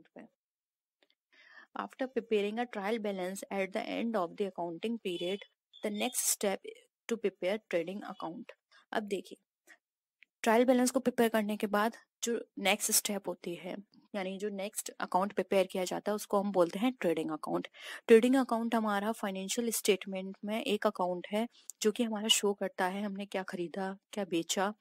Account में after preparing a trial balance at the end of the accounting period the next step to prepare trading account अब देखिए trial balance को prepare करने के बाद जो नेक्स्ट स्टेप होती है यानी जो नेक्स्ट अकाउंट प्रिपेयर किया जाता है उसको हम बोलते हैं ट्रेडिंग अकाउंट ट्रेडिंग अकाउंट हमारा फाइनेंशियल स्टेटमेंट में एक अकाउंट है जो कि हमारा शो करता है हमने क्या खरीदा क्या बेचा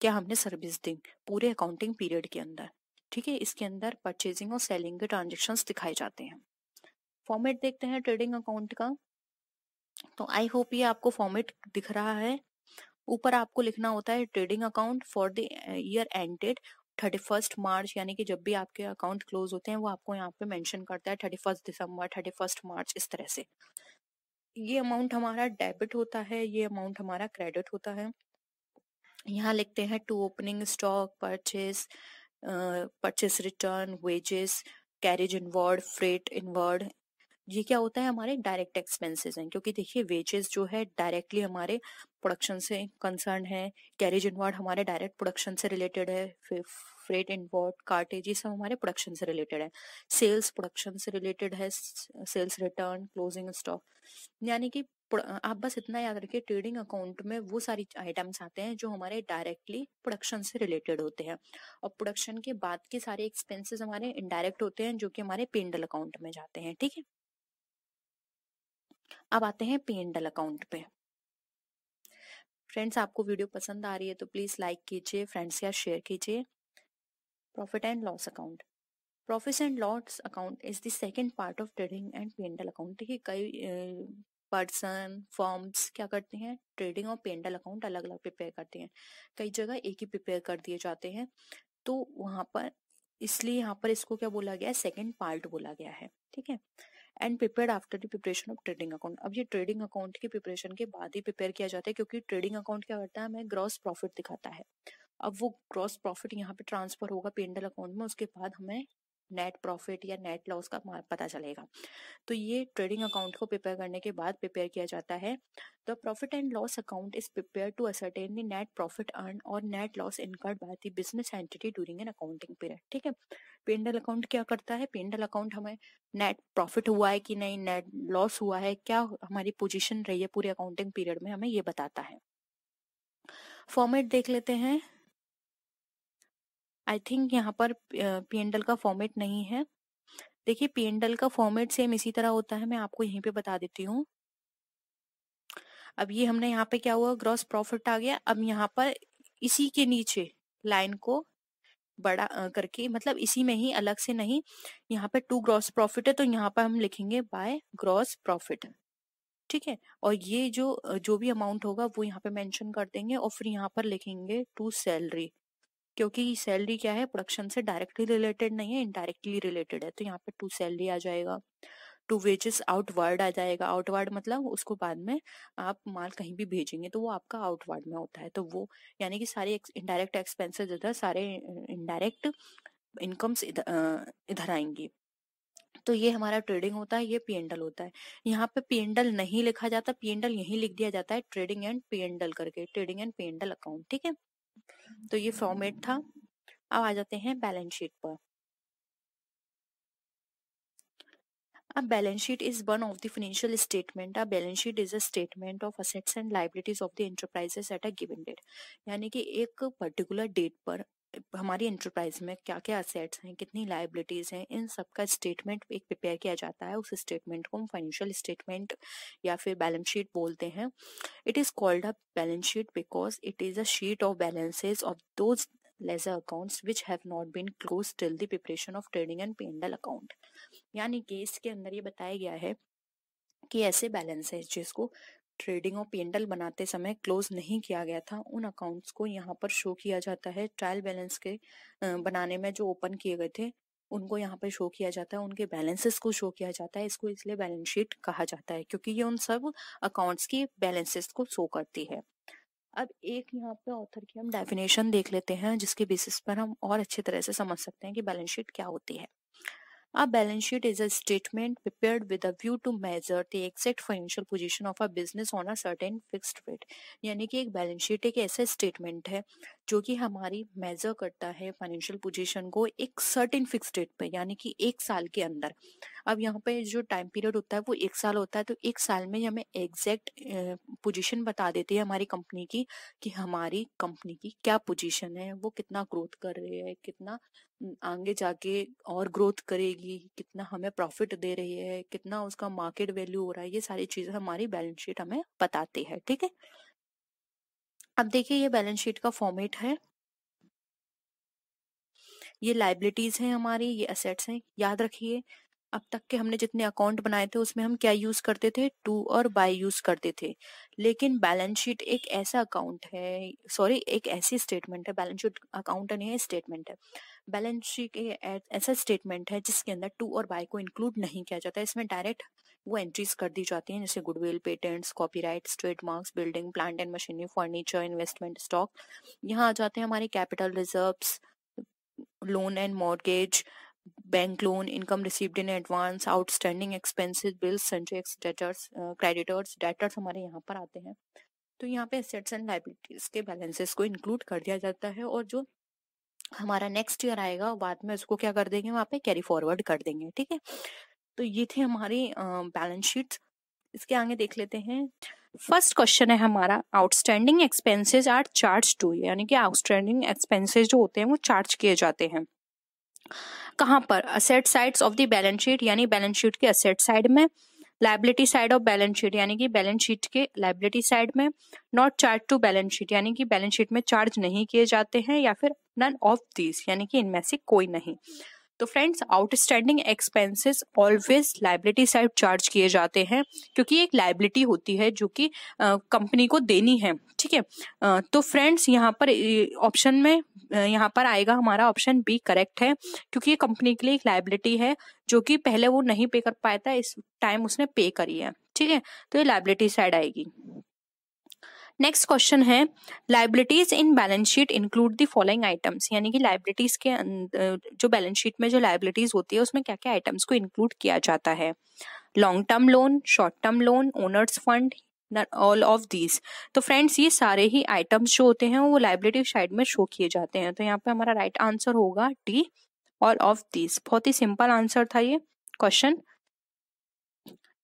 क्या हमने सर्विस दी पूरे अकाउंटिंग पीरियड के अंदर ठीक है इसके अंदर परचेजिंग और सेलिंग के ट्रांजेक्शन दिखाए जाते हैं फॉर्मेट देखते हैं ट्रेडिंग अकाउंट का तो आई होप ये आपको फॉर्मेट दिख रहा है ऊपर आपको लिखना होता है trading account for the year ended thirty first March यानी कि जब भी आपके अकाउंट क्लोज होते हैं वो आपको यहाँ पे मेंशन करता है thirty first December thirty first March इस तरह से ये अमाउंट हमारा डेबिट होता है ये अमाउंट हमारा क्रेडिट होता है यहाँ लिखते हैं to opening stock purchase purchase return wages carriage inward freight inward ये क्या होता है हमारे डायरेक्ट एक्सपेंसेस हैं क्योंकि देखिए वेजेस जो है डायरेक्टली हमारे प्रोडक्शन से कंसर्न है कैरेज इनवर्ड हमारे डायरेक्ट प्रोडक्शन से रिलेटेड है फिर फ्रेट इनवर्ड कार्टेज ये सब हमारे प्रोडक्शन से रिलेटेड है सेल्स प्रोडक्शन से रिलेटेड है सेल्स रिटर्न क्लोजिंग स्टॉक यानी कि आप बस इतना याद रखिए ट्रेडिंग अकाउंट में वो सारी आइटम्स आते हैं जो हमारे डायरेक्टली प्रोडक्शन से रिलेटेड होते हैं और प्रोडक्शन के बाद के सारे एक्सपेंसेस हमारे इनडायरेक्ट होते हैं जो कि हमारे पेंडल अकाउंट में जाते हैं ठीक है अब आते हैं पेंडल अकाउंट पे फ्रेंड्स आपको वीडियो पसंद आ रही है तो प्लीज लाइक कीजिए फ्रेंड्स या शेयर कीजिए profit and loss account profit and loss account is the second part of trading and P and L account ठीक है कई पर्सन फॉर्म्स क्या करते हैं ट्रेडिंग और पेंडल अकाउंट अलग अलग प्रिपेयर करते हैं कई जगह एक ही प्रिपेयर कर दिए जाते हैं तो वहाँ पर इसलिए यहाँ पर इसको क्या बोला गया है सेकेंड पार्ट बोला गया है ठीक है and prepare after the preparation of trading account अब ये ट्रेडिंग अकाउंट की प्रिपरेशन के बाद ही प्रिपेयर किया जाता है क्योंकि ट्रेडिंग अकाउंट क्या करता है हमें ग्रॉस प्रॉफिट दिखाता है अब वो ग्रॉस प्रॉफिट यहाँ पे ट्रांसफर होगा पेंडल अकाउंट में उसके बाद हमें नेट प्रॉफिट या नेट लॉस का पता चलेगा तो ये ट्रेडिंग अकाउंट को प्रिपेयर करने के बाद प्रिपेयर किया जाता है the profit and loss account is prepare to ascertain the net profit earn और net loss incurred by the business entity during an accounting period ठीक है पेंडल अकाउंट क्या करता है पेंडल अकाउंट हमें नेट प्रॉफिट हुआ है कि नहीं नेट लॉस हुआ है क्या हमारी पोजिशन रही है पूरे अकाउंटिंग पीरियड में हमें ये बताता है फॉर्मेट देख लेते हैं आई थिंक यहाँ पर पीएनडल का फॉर्मेट नहीं है देखिए पीएनडल का फॉर्मेट सेम इसी तरह होता है मैं आपको यहीं पे बता देती हूँ अब ये हमने यहाँ पे क्या हुआ ग्रॉस प्रॉफिट आ गया अब यहाँ पर इसी के नीचे लाइन को बड़ा करके मतलब इसी में ही अलग से नहीं यहाँ पे टू ग्रॉस प्रॉफिट है तो यहाँ पर हम लिखेंगे बाय ग्रॉस प्रॉफिट ठीक है और ये जो जो भी अमाउंट होगा वो यहाँ पे मेंशन कर देंगे और फिर यहाँ पर लिखेंगे टू सैलरी क्योंकि सैलरी क्या है प्रोडक्शन से डायरेक्टली रिलेटेड नहीं है इनडायरेक्टली रिलेटेड है तो यहाँ पे टू सैलरी आ जाएगा टू वेजेस आउटवर्ड आ जाएगा आउटवर्ड मतलब उसको बाद में आप माल कहीं भी भेजेंगे तो वो आपका आउटवर्ड में होता है तो वो यानी कि सारे इनडायरेक्ट एक्सपेंसेस इधर सारे इनडायरेक्ट इनकम्स इधर, इधर आएंगी तो ये हमारा ट्रेडिंग होता है ये पीएनडल होता है यहाँ पे पीएनडल नहीं लिखा जाता पीएनडल यही लिख दिया जाता है ट्रेडिंग एंड पीएनडल करके ट्रेडिंग एंड पीएनडल अकाउंट ठीक है तो ये फॉर्मेट था अब आ जाते हैं बैलेंस शीट पर अब balance sheet is one of the financial statement अब balance sheet is a statement of assets and liabilities of the enterprises at a given date यानी कि एक पर्टिकुलर डेट पर हमारी इंटरप्राइज में क्या क्या असेट्स हैं कितनी लाइबिलिटीज़ हैं इन सब का स्टेटमेंट एक प्रिपेयर किया जाता है उस स्टेटमेंट को हम फाइनेंशियल स्टेटमेंट या फिर बैलेंस शीट बोलते हैं it is called a balance sheet because it is a sheet of balances of those ledger accounts which have not been close till the preparation of trading and P and L account यानी कि इसके अंदर ये बताया गया है कि ऐसे बैलेंस है जिसको ट्रेडिंग और पीएनडल बनाते समय क्लोज नहीं किया गया था उन अकाउंट्स को यहाँ पर शो किया जाता है ट्रायल बैलेंस के बनाने में जो ओपन किए गए थे उनको यहाँ पर शो किया जाता है उनके बैलेंसेस को शो किया जाता है इसको इसलिए बैलेंस शीट कहा जाता है क्योंकि ये उन सब अकाउंट्स की बैलेंसेस को शो करती है अब एक यहाँ पे ऑथर की हम डेफिनेशन देख लेते हैं जिसके बेसिस पर हम और अच्छे तरह से समझ सकते हैं कि बैलेंस शीट क्या होती है A balance sheet is a statement prepared with a view to measure the exact financial position of a business on a certain fixed rate. यानी कि एक बैलेंस शीट एक ऐसा स्टेटमेंट है जो कि हमारी मेजर करता है फाइनेंशियल पोजीशन को एक सर्टेन फिक्स डेट पे यानी कि एक साल के अंदर अब यहाँ पे जो टाइम पीरियड होता है वो एक साल होता है तो एक साल में हमें एग्जैक्ट पोजीशन बता देती है हमारी कंपनी की कि हमारी कंपनी की क्या पोजीशन है वो कितना ग्रोथ कर रही है कितना आगे जाके और ग्रोथ करेगी कितना हमें प्रॉफिट दे रही है कितना उसका मार्केट वैल्यू हो रहा है ये सारी चीज़ें हमारी बैलेंस शीट हमें बताती है ठीक है अब देखिए ये बैलेंस शीट का फॉर्मेट है ये लाइबिलिटीज हैं हमारी ये असेट्स हैं याद रखिए अब तक के हमने जितने अकाउंट बनाए थे उसमें हम क्या यूज करते थे टू और बाय यूज करते थे लेकिन बैलेंस शीट एक ऐसा अकाउंट है सॉरी एक ऐसी स्टेटमेंट है बैलेंस शीट अकाउंट नहीं है स्टेटमेंट है बैलेंस शीट ऐसा स्टेटमेंट है जिसके अंदर टू और बाय को इंक्लूड नहीं किया जाता इसमें डायरेक्ट वो एंट्रीज कर दी जाती हैं जैसे goodwill patents copyrights trademarks building plant and machinery furniture investment stock यहाँ आ जाते हैं हमारे capital reserves loan and mortgage bank loan income receive in advance outstanding expenses, bills sent debtors creditors debtors हमारे यहाँ पर आते हैं तो यहाँ पे एसेट्स एंड लाइबिलिटीज के बैलेंसेस को इंक्लूड कर दिया जाता है और जो हमारा नेक्स्ट ईयर आएगा बाद में उसको क्या कर देंगे वहाँ पे कैरी फॉरवर्ड कर देंगे ठीक है तो ये थे हमारी बैलेंस शीट इसके आगे देख लेते हैं फर्स्ट क्वेश्चन है हमारा outstanding expenses are charge to यानी कि आउटस्टैंडिंग एक्सपेंसेस जो होते हैं वो चार्ज किए जाते हैं कहाँ पर asset sides of the balance sheet यानी बैलेंस शीट के असेट साइड में liability side of balance sheet यानी कि बैलेंस शीट के लाइबिलिटी साइड में not charge to balance sheet यानी कि बैलेंस शीट में चार्ज नहीं किए जाते हैं या फिर नन ऑफ दीज यानी कि इनमें से कोई नहीं तो friends outstanding expenses always liability side charge किए जाते हैं क्योंकि एक लाइबिलिटी होती है जो कि कंपनी को देनी है ठीक है तो फ्रेंड्स यहाँ पर ऑप्शन में यहाँ पर आएगा हमारा ऑप्शन बी करेक्ट है क्योंकि ये कंपनी के लिए एक लाइबिलिटी है जो कि पहले वो नहीं पे कर पाया था इस टाइम उसने पे करी है ठीक है तो ये लाइबिलिटी साइड आएगी नेक्स्ट क्वेश्चन है liabilities in balance sheet include the following items यानी कि लाइबिलिटीज के अं, जो बैलेंस शीट में जो लाइबिलिटीज होती है उसमें क्या क्या आइटम्स को इंक्लूड किया जाता है long term loan short term loan owners fund all of these तो फ्रेंड्स ये सारे ही आइटम्स जो होते हैं वो लाइबिलिटी साइड में शो किए जाते हैं तो यहाँ पे हमारा राइट right आंसर होगा डी ऑल ऑफ दीज बहुत ही सिंपल आंसर था ये क्वेश्चन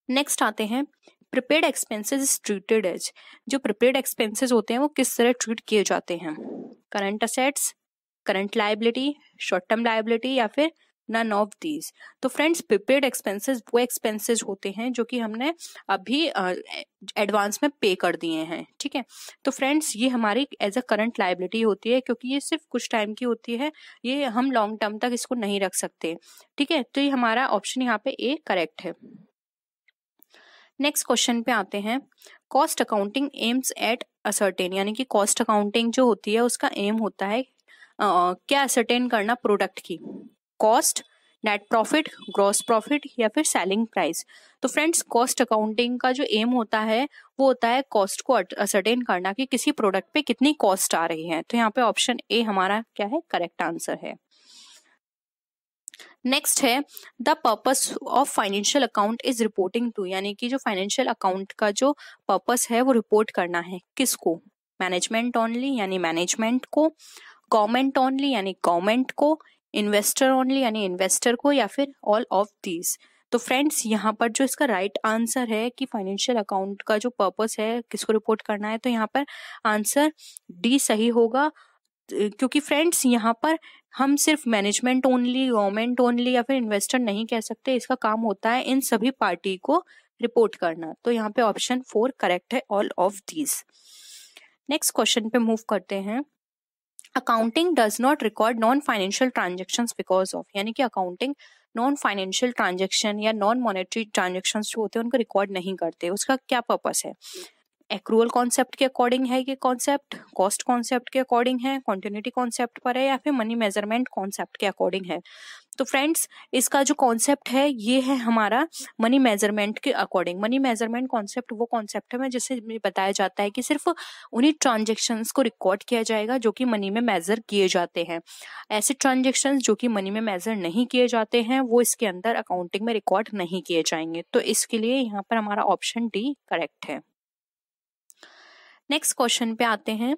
नेक्स्ट आते हैं prepaid expenses is treated as जो प्रिपेड एक्सपेंसेस होते हैं वो किस तरह ट्रीट किए जाते हैं current assets current liability short term liability या फिर नन ऑफ दीज तो फ्रेंड्स प्रिपेड एक्सपेंसेस वो एक्सपेंसेस होते हैं जो कि हमने अभी एडवांस में पे कर दिए हैं ठीक है तो फ्रेंड्स ये हमारी एज अ करंट लाइबिलिटी होती है क्योंकि ये सिर्फ कुछ टाइम की होती है ये हम लॉन्ग टर्म तक इसको नहीं रख सकते ठीक है तो ये हमारा ऑप्शन यहाँ पे ए करेक्ट है नेक्स्ट क्वेश्चन पे आते हैं cost accounting aims at ascertain यानी कि कॉस्ट अकाउंटिंग जो होती है उसका एम होता है आ, क्या असर्टेन करना प्रोडक्ट की cost net profit gross profit या फिर सेलिंग प्राइस तो फ्रेंड्स कॉस्ट अकाउंटिंग का जो एम होता है वो होता है कॉस्ट को असर्टेन करना कि किसी प्रोडक्ट पे कितनी कॉस्ट आ रही है तो यहाँ पे ऑप्शन ए हमारा क्या है करेक्ट आंसर है नेक्स्ट है the purpose of financial account is reporting to यानी कि जो फाइनेंशियल अकाउंट का जो पर्पस है वो रिपोर्ट करना है किसको मैनेजमेंट ओनली यानी मैनेजमेंट को गवर्नमेंट ओनली यानी गवर्नमेंट को इन्वेस्टर ओनली यानी इन्वेस्टर को या फिर ऑल ऑफ दीज तो फ्रेंड्स यहाँ पर जो इसका राइट right आंसर है कि फाइनेंशियल अकाउंट का जो पर्पस है किसको रिपोर्ट करना है तो यहाँ पर आंसर डी सही होगा क्योंकि फ्रेंड्स यहाँ पर हम सिर्फ मैनेजमेंट ओनली गवर्नमेंट ओनली या फिर इन्वेस्टर नहीं कह सकते इसका काम होता है इन सभी पार्टी को रिपोर्ट करना तो यहाँ पे ऑप्शन फोर करेक्ट है all of these next question पे मूव करते हैं accounting does not record non financial transaction because of यानी कि अकाउंटिंग नॉन फाइनेंशियल ट्रांजेक्शन या नॉन मॉनेटरी ट्रांजेक्शन जो होते हैं उनको रिकॉर्ड नहीं करते उसका क्या पर्पज है एक्रूअल कॉन्सेप्ट के अकॉर्डिंग है ये कॉन्सेप्ट कॉस्ट कॉन्सेप्ट के अकॉर्डिंग है कॉन्टिन्यूटी कॉन्सेप्ट पर है या फिर मनी मेजरमेंट कॉन्सेप्ट के अकॉर्डिंग है तो फ्रेंड्स इसका जो कॉन्सेप्ट है ये है हमारा मनी मेजरमेंट के अकॉर्डिंग मनी मेजरमेंट कॉन्सेप्ट वो कॉन्सेप्ट है जिससे बताया जाता है कि सिर्फ उन्हीं ट्रांजेक्शन को रिकॉर्ड किया जाएगा जो कि मनी में मेजर किए जाते हैं ऐसे ट्रांजेक्शन जो कि मनी में मेजर नहीं किए जाते हैं वो इसके अंदर अकाउंटिंग में रिकॉर्ड नहीं किए जाएंगे तो इसके लिए यहाँ पर हमारा ऑप्शन डी करेक्ट है नेक्स्ट क्वेश्चन पे आते हैं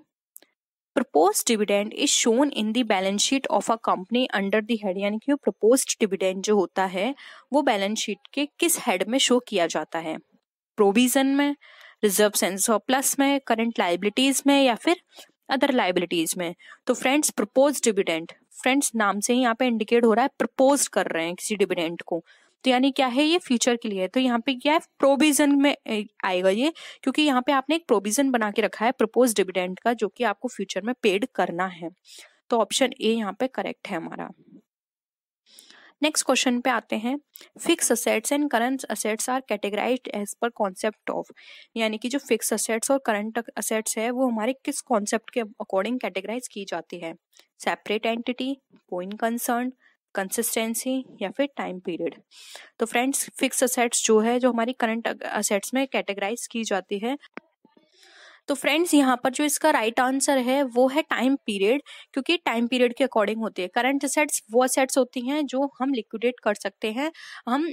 propose dividend is shown in the balance sheet of a company under the head यानी कि प्रपोज डिविडेंड जो होता है वो बैलेंस शीट के किस हेड में शो किया जाता है प्रोविजन में रिजर्व एंड सरप्लस में करंट लाइबिलिटीज में या फिर अदर लाइबिलिटीज में तो फ्रेंड्स प्रपोज डिविडेंड फ्रेंड्स नाम से ही यहाँ पे इंडिकेट हो रहा है प्रपोज कर रहे हैं किसी डिविडेंड को तो यानी क्या है ये फ्यूचर के लिए तो यहाँ पे क्या है प्रोविजन में आएगा ये क्योंकि यहाँ पे आपने एक प्रोविजन बना के रखा है प्रपोज डिविडेंड का जो कि आपको फ्यूचर में पेड करना है तो ऑप्शन ए यहाँ पे करेक्ट है हमारा नेक्स्ट क्वेश्चन पे आते हैं fix assets and current assets are categorise as per concept of यानी कि जो फिक्स असेट्स और करंट असेट्स है वो हमारे किस कॉन्सेप्ट के अकॉर्डिंग कैटेगराइज की जाती है separate entity going concern consistency या फिर टाइम पीरियड तो फ्रेंड्स फिक्स असेट्स जो है जो हमारी करंट असेट्स में कैटेगराइज की जाती है तो फ्रेंड्स यहाँ पर जो इसका राइट right आंसर है वो है टाइम पीरियड क्योंकि टाइम पीरियड के अकॉर्डिंग होती है करंट असेट्स वो असेट्स होती हैं जो हम लिक्विडेट कर सकते हैं हम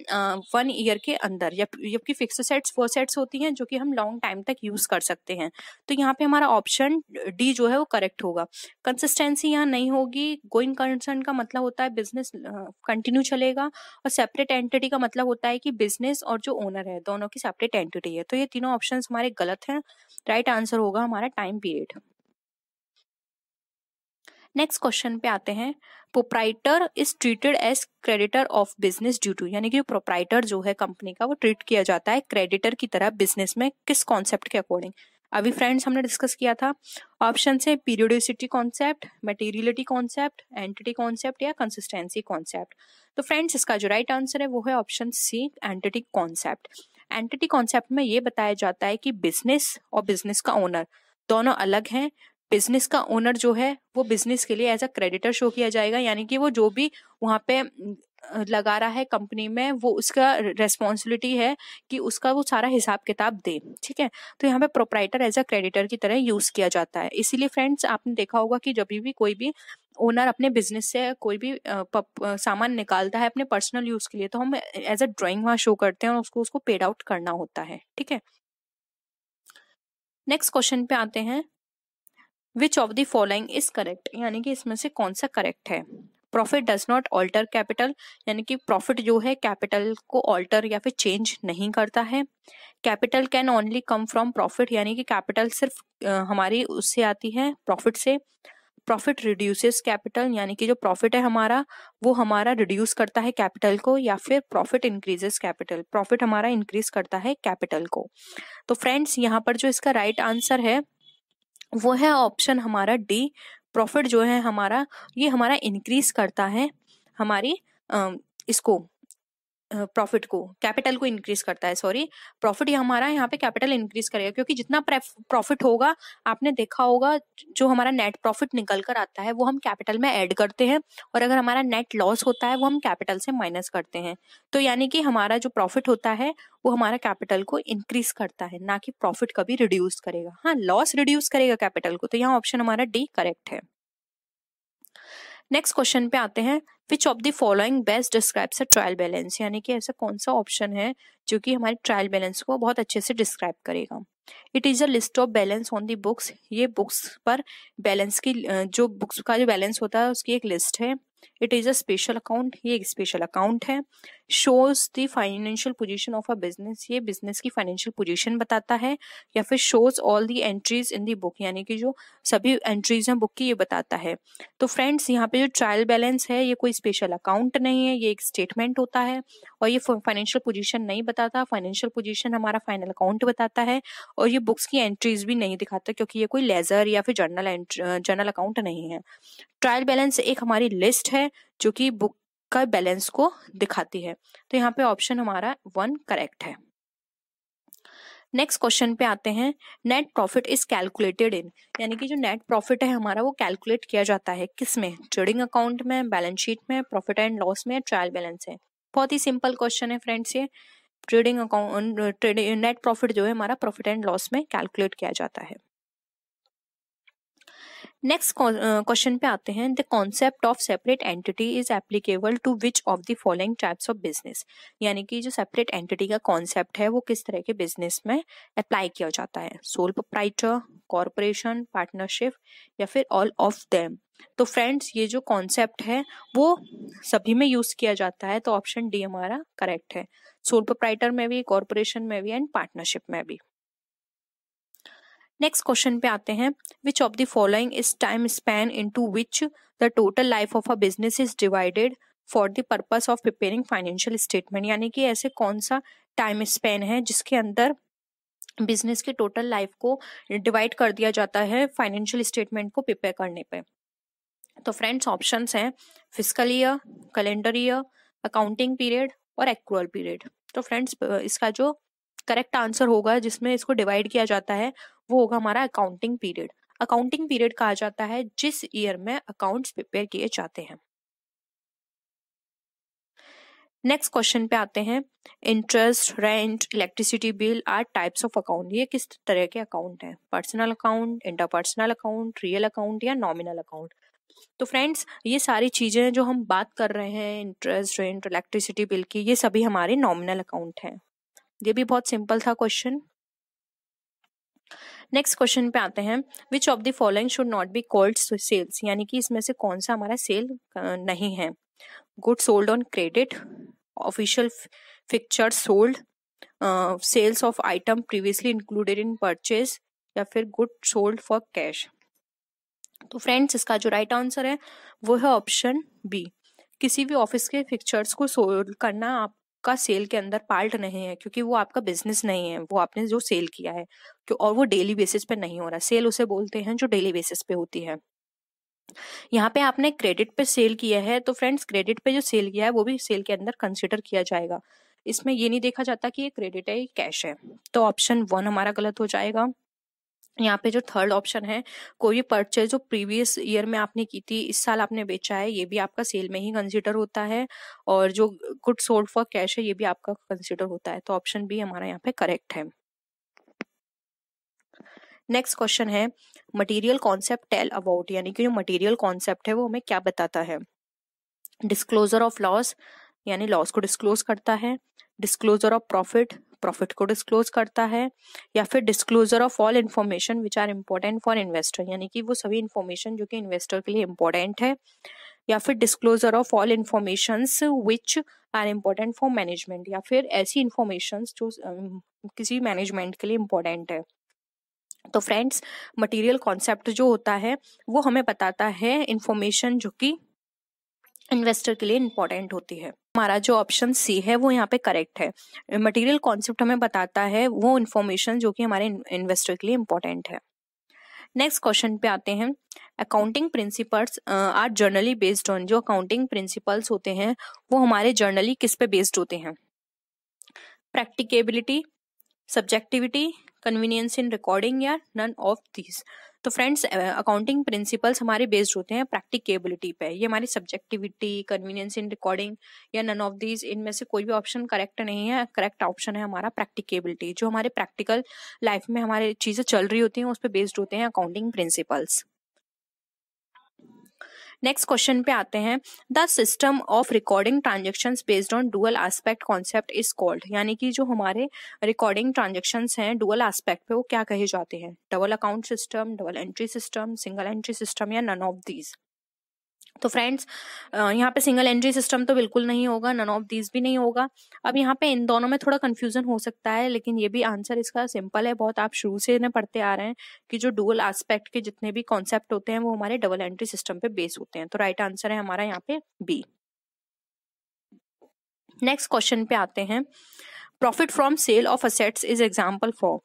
वन ईयर के अंदर जबकि फिक्स असेट्स वो असेट्स होती हैं जो कि हम लॉन्ग टाइम तक यूज कर सकते हैं तो यहाँ पे हमारा ऑप्शन डी जो है वो करेक्ट होगा कंसिस्टेंसी यहाँ नहीं होगी गोइंग कंसर्न का मतलब होता है बिजनेस कंटिन्यू चलेगा और सेपरेट एंटिटी का मतलब होता है कि बिजनेस और जो ओनर है दोनों की सेपरेट एंटिटी है तो ये तीनों ऑप्शन हमारे गलत हैं राइट right आंसर आंसर होगा हमारा टाइम पीरियड नेक्स्ट क्वेश्चन पे आते हैं proprietor is treated as creditor of business due to यानी कि प्रोप्राइटर जो है कंपनी का वो ट्रीट किया जाता है क्रेडिटर की तरह बिजनेस में किस कॉन्सेप्ट के अकॉर्डिंग अभी फ्रेंड्स हमने डिस्कस किया था ऑप्शन से periodicity concept materiality concept entity concept या कंसिस्टेंसी कॉन्सेप्ट तो फ्रेंड्स इसका जो राइट right आंसर है वो है option C entity concept entity concept में ये बताया जाता है कि बिजनेस और बिजनेस का ओनर दोनों अलग हैं बिजनेस का ओनर जो है वो बिजनेस के लिए एज अ क्रेडिटर शो किया जाएगा यानी कि वो जो भी वहाँ पे लगा रहा है कंपनी में वो उसका रेस्पॉन्सिबिलिटी है कि उसका वो सारा हिसाब किताब दे ठीक है तो यहाँ पे प्रोपराइटर एज अ क्रेडिटर की तरह यूज किया जाता है इसीलिए फ्रेंड्स आपने देखा होगा कि जब भी कोई भी ओनर अपने बिजनेस से कोई भी सामान निकालता है अपने पर्सनल यूज के लिए तो हम एज अ ड्राइंग वहां शो करते हैं और उसको उसको पेड आउट करना होता है ठीक है नेक्स्ट क्वेश्चन पे आते हैं which of the following is correct यानी कि इसमें से कौन सा करेक्ट है profit does not alter capital यानी कि प्रॉफिट जो है कैपिटल को ऑल्टर या फिर चेंज नहीं करता है capital can only come from profit यानी कि कैपिटल सिर्फ हमारी उससे आती है प्रॉफिट से प्रॉफिट रिड्यूसेस कैपिटल यानी कि जो प्रॉफिट है हमारा वो हमारा रिड्यूस करता है कैपिटल को या फिर प्रॉफिट इंक्रीजेस कैपिटल प्रॉफिट हमारा इंक्रीज करता है कैपिटल को तो फ्रेंड्स यहाँ पर जो इसका राइट right आंसर है वो है ऑप्शन हमारा डी प्रॉफिट जो है हमारा ये हमारा इंक्रीज करता है हमारी इसको प्रॉफिट को कैपिटल को इंक्रीज करता है सॉरी प्रॉफिट ही हमारा यहाँ पे कैपिटल इंक्रीज करेगा क्योंकि जितना प्रॉफिट होगा आपने देखा होगा जो हमारा नेट प्रॉफिट निकल कर आता है वो हम कैपिटल में ऐड करते हैं और अगर हमारा नेट लॉस होता है वो हम कैपिटल से माइनस करते हैं तो यानी कि हमारा जो प्रॉफिट होता है वो हमारा कैपिटल को इंक्रीज करता है ना कि प्रॉफिट कभी रिड्यूस करेगा हाँ लॉस रिड्यूस करेगा कैपिटल को तो यहाँ ऑप्शन हमारा डी करेक्ट है नेक्स्ट क्वेश्चन पे आते हैं which of the following best describes a trial balance यानी कि ऐसा कौन सा ऑप्शन है जो कि हमारे ट्रायल बैलेंस को बहुत अच्छे से डिस्क्राइब करेगा it is a list of balance on the books ये बुक्स पर बैलेंस की जो बुक्स का जो बैलेंस होता है उसकी एक लिस्ट है it is a special account ये एक स्पेशल अकाउंट है shows the financial position of a business ये बिजनेस की फाइनेंशियल पोजिशन बताता है या फिर shows all the entries in the book यानी कि जो सभी एंट्रीज हैं बुक की ये बताता है तो फ्रेंड्स यहाँ पे जो ट्रायल बैलेंस है ये कोई स्पेशल अकाउंट नहीं है ये एक स्टेटमेंट होता है और ये फाइनेंशियल पोजीशन नहीं बताता फाइनेंशियल पोजीशन हमारा फाइनल अकाउंट बताता है और ये बुक्स की एंट्रीज भी नहीं दिखाता क्योंकि ये कोई लेजर या फिर जर्नल जर्नल अकाउंट नहीं है ट्रायल बैलेंस एक हमारी लिस्ट है जो कि बुक का बैलेंस को दिखाती है तो यहाँ पे ऑप्शन हमारा वन करेक्ट है नेक्स्ट क्वेश्चन पे आते हैं net profit is calculated in यानी कि जो नेट प्रॉफिट है हमारा वो कैलकुलेट किया जाता है किस में ट्रेडिंग अकाउंट में बैलेंस शीट में प्रॉफिट एंड लॉस में ट्रायल बैलेंस है बहुत ही सिंपल क्वेश्चन है फ्रेंड्स ये trading account trading net profit जो है हमारा प्रॉफिट एंड लॉस में कैलकुलेट किया जाता है नेक्स्ट क्वेश्चन uh, पे आते हैं the concept of separate entity is applicable to which of the following types of business यानी कि जो सेपरेट एंटिटी का कॉन्सेप्ट है वो किस तरह के बिजनेस में अप्लाई किया जाता है सोल प्रोप्राइटर कॉरपोरेशन पार्टनरशिप या फिर ऑल ऑफ देम तो फ्रेंड्स ये जो कॉन्सेप्ट है वो सभी में यूज किया जाता है तो ऑप्शन डी हमारा करेक्ट है सोल प्रोप्राइटर में भी कॉरपोरेशन में भी एंड पार्टनरशिप में भी नेक्स्ट क्वेश्चन पे आते हैं which of the following is time span into which the total life of a business is divided for the purpose of preparing financial statement यानी कि ऐसे कौन सा टाइम स्पैन है जिसके अंदर बिजनेस के टोटल लाइफ को डिवाइड कर दिया जाता है फाइनेंशियल स्टेटमेंट को प्रिपेयर करने पे तो फ्रेंड्स ऑप्शंस हैं physical year calendar year accounting period और एक्चुअल पीरियड तो फ्रेंड्स इसका जो करेक्ट आंसर होगा जिसमें इसको डिवाइड किया जाता है वो होगा हमारा अकाउंटिंग पीरियड अकाउंटिंग पीरियड कहा जाता है जिस ईयर में अकाउंट्स प्रिपेयर किए जाते हैं नेक्स्ट क्वेश्चन पे आते हैं interest rent electricity bill are types of account ये किस तरह के अकाउंट हैं personal account interpersonal account real account या नॉमिनल अकाउंट तो फ्रेंड्स ये सारी चीज़ें जो हम बात कर रहे हैं इंटरेस्ट रेंट इलेक्ट्रिसिटी बिल की ये सभी हमारे नॉमिनल अकाउंट हैं ये भी बहुत सिंपल था क्वेश्चन नेक्स्ट क्वेश्चन पे आते हैं which of the following should not be called sales यानी कि इसमें से कौन सा हमारा सेल नहीं है good sold on credit official fixture sold sales of item previously included in purchase या फिर गुड सोल्ड फॉर कैश तो फ्रेंड्स इसका जो राइट right आंसर है वो है ऑप्शन बी किसी भी ऑफिस के फिक्चर्स को सोल्ड करना आप का सेल के अंदर पार्ट नहीं है क्योंकि वो आपका बिजनेस नहीं है वो आपने जो सेल किया है और वो डेली बेसिस पे नहीं हो रहा सेल उसे बोलते हैं जो डेली बेसिस पे होती है यहाँ पे आपने क्रेडिट पे सेल किया है तो फ्रेंड्स क्रेडिट पे जो सेल किया है वो भी सेल के अंदर कंसिडर किया जाएगा इसमें ये नहीं देखा जाता कि ये क्रेडिट है ये कैश है तो ऑप्शन वन हमारा गलत हो जाएगा यहाँ पे जो थर्ड ऑप्शन है कोई भी परचेज जो प्रीवियस ईयर में आपने की थी इस साल आपने बेचा है ये भी आपका सेल में ही कंसिडर होता है और जो गुड सोल्ड फॉर कैश है ये भी आपका कंसिडर होता है तो ऑप्शन बी हमारा यहाँ पे करेक्ट है नेक्स्ट क्वेश्चन है मटेरियल कॉन्सेप्ट टेल अबाउट यानी कि जो मटेरियल कॉन्सेप्ट है वो हमें क्या बताता है डिस्क्लोजर ऑफ लॉस यानी लॉस को डिस्क्लोज करता है डिस्क्लोजर ऑफ प्रॉफिट प्रॉफिट को डिस्क्लोज करता है या फिर disclosure of all information which are important for investor यानी कि वो सभी इन्फॉर्मेशन जो कि इन्वेस्टर के लिए इम्पोर्टेंट है या फिर disclosure of all information which are important for management या फिर ऐसी इन्फॉर्मेशन जो किसी मैनेजमेंट के लिए इम्पोर्टेंट है तो फ्रेंड्स मटेरियल कॉन्सेप्ट जो होता है वो हमें बताता है इन्फॉर्मेशन जो कि इन्वेस्टर के लिए इम्पोर्टेंट होती है हमारा जो ऑप्शन सी है वो यहाँ पे करेक्ट है मटेरियल कॉन्सेप्ट हमें बताता है वो इन्फॉर्मेशन जो कि हमारे इन्वेस्टर के लिए इम्पोर्टेंट है नेक्स्ट क्वेश्चन पे आते हैं accounting principles are generally based on जो अकाउंटिंग प्रिंसिपल्स होते हैं वो हमारे जर्नली किस पे बेस्ड होते हैं practicability subjectivity convenience in recording या नन ऑफ दीज तो फ्रेंड्स अकाउंटिंग प्रिंसिपल्स हमारे बेस्ड होते हैं प्रैक्टिकेबिलिटी पे ये हमारी सब्जेक्टिविटी कन्वीनियंस इन रिकॉर्डिंग या नन ऑफ दीज इनमें से कोई भी ऑप्शन करेक्ट नहीं है करेक्ट ऑप्शन है हमारा प्रैक्टिकेबिलिटी जो हमारे प्रैक्टिकल लाइफ में हमारे चीज़ें चल रही होती हैं उस पर बेस्ड होते हैं अकाउंटिंग प्रिंसिपल्स नेक्स्ट क्वेश्चन पे आते हैं the system of recording transaction based on dual aspect concept is called यानी कि जो हमारे रिकॉर्डिंग ट्रांजेक्शन हैं डुअल एस्पेक्ट पे वो क्या कहे जाते हैं double account system double entry system single entry system या नन ऑफ दीज तो फ्रेंड्स यहाँ पे सिंगल एंट्री सिस्टम तो बिल्कुल नहीं होगा नन ऑफ दीज भी नहीं होगा अब यहाँ पे इन दोनों में थोड़ा कन्फ्यूजन हो सकता है लेकिन ये भी आंसर इसका सिंपल है बहुत आप शुरू से इन्हें पढ़ते आ रहे हैं कि जो डुअल एस्पेक्ट के जितने भी कॉन्सेप्ट होते हैं वो हमारे डबल एंट्री सिस्टम पे बेस होते हैं तो राइट right आंसर है हमारा यहाँ पे बी नेक्स्ट क्वेश्चन पे आते हैं profit from sale of assets is example for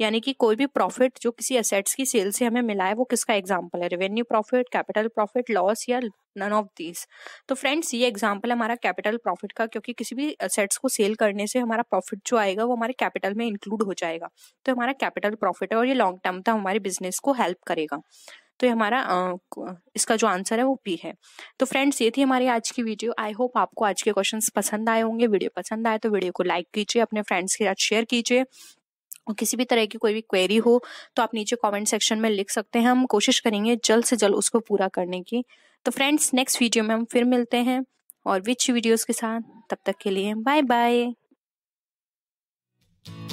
यानी कि कोई भी प्रॉफिट जो किसी असेट्स की सेल से हमें मिला है वो किसका एग्जाम्पल है revenue profit capital profit loss या नन ऑफ दिस तो फ्रेंड्स ये एग्जाम्पल हमारा कैपिटल प्रॉफिट का क्योंकि किसी भी असेट्स को सेल करने से हमारा प्रॉफिट जो आएगा वो हमारे कैपिटल में इंक्लूड हो जाएगा तो हमारा कैपिटल प्रॉफिट है और ये लॉन्ग टर्म तक हमारे बिजनेस को हेल्प करेगा तो ये हमारा इसका जो आंसर है वो पी है तो फ्रेंड्स ये थी हमारी आज की वीडियो आई होप आपको आज के क्वेश्चंस पसंद आए होंगे वीडियो पसंद आए तो वीडियो को लाइक कीजिए अपने फ्रेंड्स के साथ शेयर कीजिए और किसी भी तरह की कोई भी क्वेरी हो तो आप नीचे कमेंट सेक्शन में लिख सकते हैं हम कोशिश करेंगे जल्द से जल्द उसको पूरा करने की तो फ्रेंड्स नेक्स्ट वीडियो में हम फिर मिलते हैं और विच वीडियोस के साथ तब तक के लिए बाय बाय